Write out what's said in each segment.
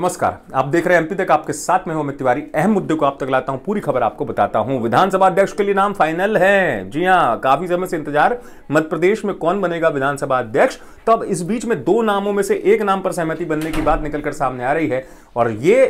नमस्कार आप देख रहे हैं एमपी तक आपके साथ में हूं अमित तिवारी अहम मुद्दे को आप तक लाता हूं पूरी खबर आपको बताता हूं विधानसभा अध्यक्ष के लिए नाम फाइनल है जी हां काफी समय से इंतजार मध्य प्रदेश में कौन बनेगा विधानसभा अध्यक्ष तो अब इस बीच में दो नामों में से एक नाम पर सहमति बनने की बात निकलकर सामने आ रही है और ये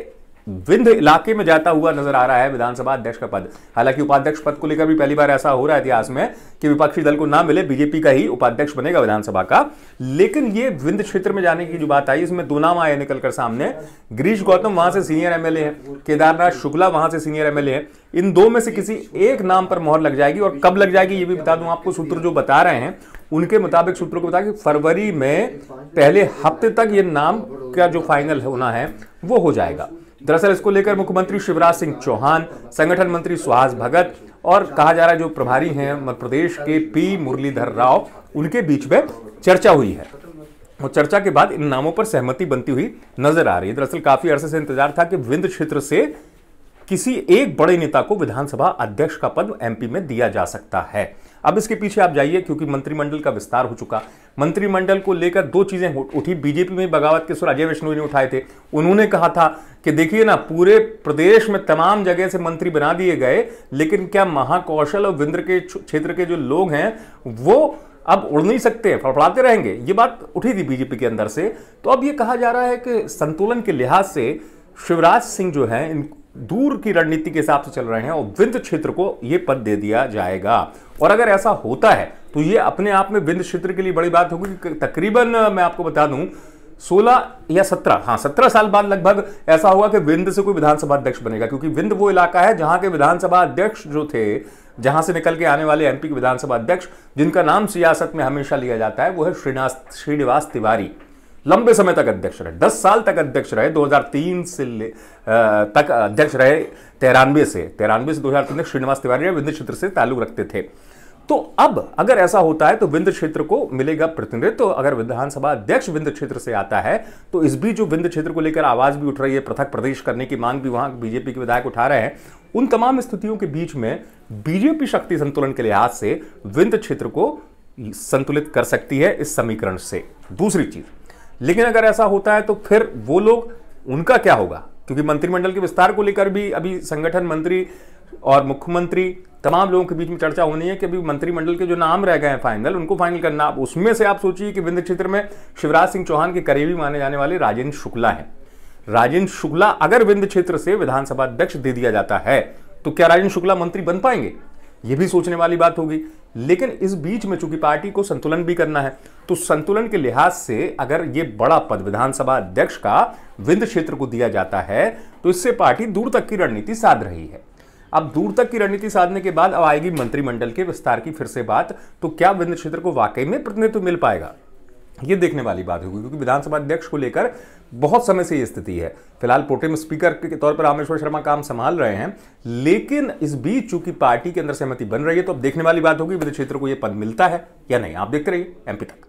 विंध्य इलाके में जाता हुआ नजर आ रहा है विधानसभा अध्यक्ष का पद हालांकि उपाध्यक्ष पद को लेकर भी पहली बार ऐसा हो रहा है इतिहास में कि विपक्षी दल को ना मिले बीजेपी का ही उपाध्यक्ष बनेगा विधानसभा का लेकिन ये विंध्य क्षेत्र में जाने की जो बात आई इसमें दो नाम आए निकलकर सामने गिरीश गौतम वहां से सीनियर एमएलए हैं केदारनाथ शुक्ला वहां से सीनियर एमएलए हैं इन दो में से किसी एक नाम पर मोहर लग जाएगी और कब लग जाएगी ये भी बता दूं आपको सूत्र जो बता रहे हैं उनके मुताबिक सूत्रों को बता कि फरवरी में पहले हफ्ते तक ये नाम का जो फाइनल होना है वो हो जाएगा दरअसल इसको लेकर मुख्यमंत्री शिवराज सिंह चौहान संगठन मंत्री सुहास भगत और कहा जा रहा है जो प्रभारी हैं मध्य प्रदेश के पी मुरलीधर राव उनके बीच में चर्चा हुई है और चर्चा के बाद इन नामों पर सहमति बनती हुई नजर आ रही है दरअसल काफी अरसे से इंतजार था कि विंध्य क्षेत्र से किसी एक बड़े नेता को विधानसभा अध्यक्ष का पद एमपी में दिया जा सकता है अब इसके पीछे आप जाइए क्योंकि मंत्रिमंडल का विस्तार हो चुका मंत्रिमंडल को लेकर दो चीजें उठी बीजेपी में बगावत के सुर अजय विष्णु ने उठाए थे उन्होंने कहा था कि देखिए ना पूरे प्रदेश में तमाम जगह से मंत्री बना दिए गए लेकिन क्या महाकौशल और विंध्र के क्षेत्र के जो लोग हैं वो अब उड़ नहीं सकते फड़फड़ाते रहेंगे ये बात उठी थी बीजेपी के अंदर से तो अब ये कहा जा रहा है कि संतुलन के लिहाज से शिवराज सिंह जो है इन दूर की रणनीति के हिसाब से चल रहे हैं और विंध्य क्षेत्र को ये पद दे दिया जाएगा और अगर ऐसा होता है तो ये अपने आप में विंध्य क्षेत्र के लिए बड़ी बात होगी तकरीबन मैं आपको बता दूं 16 या 17 हाँ 17 साल बाद लगभग ऐसा होगा कि विंध्य से कोई विधानसभा अध्यक्ष बनेगा क्योंकि विंध्य वो इलाका है जहां के विधानसभा अध्यक्ष जो थे जहां से निकल के आने वाले एमपी के विधानसभा अध्यक्ष जिनका नाम सियासत में हमेशा लिया जाता है वो है श्रीनाथ श्रीनिवास तिवारी लंबे समय तक अध्यक्ष रहे दस साल तक अध्यक्ष रहे 2003 से ले, तक अध्यक्ष रहे तिरानवे से तिरानवे से 2003 तक श्रीनिवास तिवारी विंध्य क्षेत्र से ताल्लुक रखते थे तो अब अगर ऐसा होता है तो विंध्य क्षेत्र को मिलेगा प्रतिनिधित्व तो अगर विधानसभा अध्यक्ष विंध्य क्षेत्र से आता है तो इस बीच जो विंध्य क्षेत्र को लेकर आवाज भी उठ रही है पृथक प्रदेश करने की मांग भी वहां बीजेपी के विधायक उठा रहे हैं उन तमाम स्थितियों के बीच में बीजेपी शक्ति संतुलन के लिहाज से विंध्य क्षेत्र को संतुलित कर सकती है इस समीकरण से दूसरी चीज लेकिन अगर ऐसा होता है तो फिर वो लोग उनका क्या होगा क्योंकि मंत्रिमंडल के विस्तार को लेकर भी अभी संगठन मंत्री और मुख्यमंत्री तमाम लोगों के बीच में चर्चा होनी है कि अभी मंत्रिमंडल के जो नाम रह गए हैं फाइनल उनको फाइनल करना उसमें से आप सोचिए कि विंध्य क्षेत्र में शिवराज सिंह चौहान के करीबी माने जाने वाले राजेंद्र शुक्ला हैं राजेंद्र शुक्ला अगर विंध्य क्षेत्र से विधानसभा अध्यक्ष दे दिया जाता है तो क्या राजेंद्र शुक्ला मंत्री बन पाएंगे ये भी सोचने वाली बात होगी लेकिन इस बीच में चूंकि पार्टी को संतुलन भी करना है तो संतुलन के लिहाज से अगर ये बड़ा पद विधानसभा अध्यक्ष का विंध्य क्षेत्र को दिया जाता है तो इससे पार्टी दूर तक की रणनीति साध रही है अब दूर तक की रणनीति साधने के बाद अब आएगी मंत्रिमंडल के विस्तार की फिर से बात तो क्या विंध्य क्षेत्र को वाकई में प्रतिनिधित्व मिल पाएगा ये देखने वाली बात होगी क्योंकि विधानसभा अध्यक्ष को लेकर बहुत समय से ये स्थिति है फिलहाल पोटेम स्पीकर के तौर पर रामेश्वर शर्मा काम संभाल रहे हैं लेकिन इस बीच चूंकि पार्टी के अंदर सहमति बन रही है तो अब देखने वाली बात होगी विद्युत क्षेत्र को यह पद मिलता है या नहीं आप देखते रहिए एमपी तक